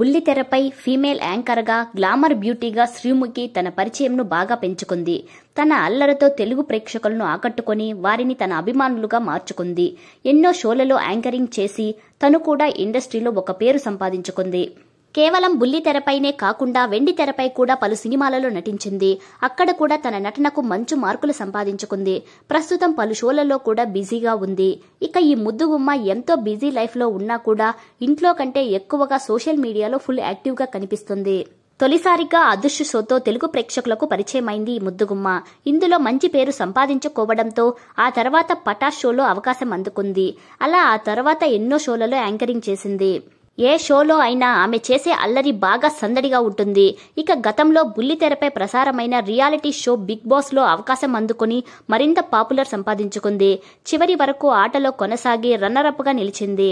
బుల్లితెరపై female యాంకర్గా glamour బ్యూటీగా శ్రీముఖి తన పరిచయంను బాగా పెంచుకుంది తన అల్లరితో తెలుగు ప్రేక్షకులను ఆకట్టుకొని వారిని తన అభిమానులుగా మార్చుకుంది ఎన్నో షోలలో యాంకరింగ్ చేసి తను కూడా ఇండస్ట్రీలో ఒక పేరు సంపాదించుకుంది కేవలం బుల్లితెరపైనే కాకుండా వెండి తెరపై కూడా పలు సినిమాలలో నటించింది అక్కడ కూడా తన నటనకు మంచు మార్కులు సంపాదించుకుంది ప్రస్తుతం పలు షోలలో కూడా బిజీగా ఉంది ఇక ఈ ముద్దు ఎంతో బిజీ లైఫ్లో ఉన్నా కూడా ఇంట్లో కంటే ఎక్కువగా సోషల్ మీడియాలో ఫుల్ యాక్టివ్గా కనిపిస్తుంది తొలిసారిగా అదృశ్య షోతో తెలుగు ప్రేక్షకులకు పరిచయమైంది ఈ ముద్దుగుమ్మ ఇందులో మంచి పేరు సంపాదించుకోవడంతో ఆ తర్వాత పటాష్ షోలో అవకాశం అందుకుంది అలా ఆ తర్వాత ఎన్నో షోలలో యాంకరింగ్ చేసింది ఏ షోలో అయినా ఆమె చేసే అల్లరి బాగా సందడిగా ఉంటుంది ఇక గతంలో బుల్లితెరపై ప్రసారమైన రియాలిటీ షో బిగ్ బాస్లో అవకాశం అందుకుని మరింత పాపులర్ సంపాదించుకుంది చివరి వరకు ఆటలో కొనసాగి గా నిలిచింది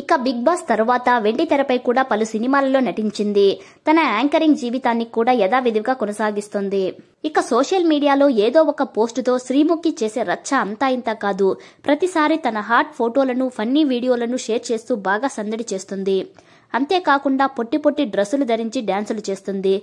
ఇక బిగ్ బాస్ తరువాత వెండితెరపై కూడా పలు సినిమాలలో నటించింది తన యాంకరింగ్ జీవితాన్ని కూడా యథావిధిగా కొనసాగిస్తుంది ఇక సోషల్ మీడియాలో ఏదో ఒక పోస్టుతో శ్రీముఖి చేసే రచ్చ అంతా ఇంత కాదు ప్రతిసారి తన హాట్ ఫోటోలను ఫన్నీ వీడియోలను షేర్ చేస్తూ బాగా సందడి చేస్తుంది అంతేకాకుండా పొట్టి పొట్టి డ్రెస్సులు ధరించి డ్యాన్సులు చేస్తుంది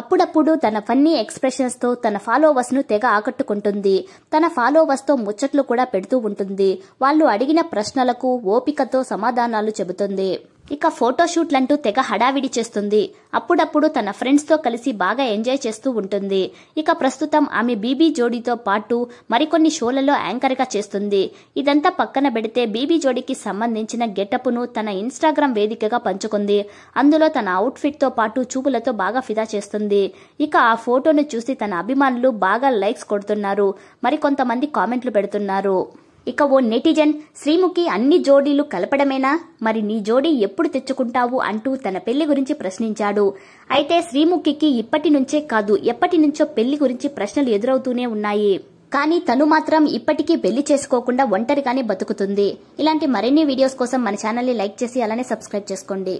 అప్పుడప్పుడు తన ఫన్నీ ఎక్స్ప్రెషన్స్ తో తన ఫాలోవర్స్ను తెగ ఆకట్టుకుంటుంది తన ఫాలోవర్స్తో ముచ్చట్లు కూడా పెడుతూ ఉంటుంది వాళ్ళు అడిగిన ప్రశ్నలకు ఓపికతో సమాధానాలు చెబుతుంది ఇక ఫోటోషూట్లంటూ తెగ హడావిడి చేస్తుంది అప్పుడప్పుడు తన ఫ్రెండ్స్తో కలిసి బాగా ఎంజాయ్ చేస్తూ ఉంటుంది ఇక ప్రస్తుతం ఆమె బీబీ జోడీతో పాటు మరికొన్ని షోలలో యాంకర్గా చేస్తుంది ఇదంతా పక్కన పెడితే బీబీ జోడీకి సంబంధించిన గెటప్ను తన ఇన్స్టాగ్రామ్ వేదికగా పంచుకుంది అందులో తన అవుట్ఫిట్తో పాటు చూపులతో బాగా ఫిదా చేస్తుంది ఇక ఆ ఫోటోను చూసి తన అభిమానులు బాగా లైక్స్ కొడుతున్నారు మరికొంతమంది కామెంట్లు పెడుతున్నారు ఇక ఓ నెటిజన్ శ్రీముఖి అన్ని జోడీలు కలపడమేనా మరి నీ జోడీ ఎప్పుడు తెచ్చుకుంటావు అంటూ తన పెళ్లి గురించి ప్రశ్నించాడు అయితే శ్రీముఖికి ఇప్పటి నుంచే కాదు ఎప్పటి నుంచో పెళ్లి గురించి ప్రశ్నలు ఎదురవుతూనే ఉన్నాయి కానీ తను మాత్రం ఇప్పటికీ పెళ్లి చేసుకోకుండా ఒంటరిగానే బతుకుతుంది ఇలాంటి మరిన్ని వీడియోస్ కోసం మన ఛానల్ని లైక్ చేసి అలానే సబ్స్క్రైబ్ చేసుకోండి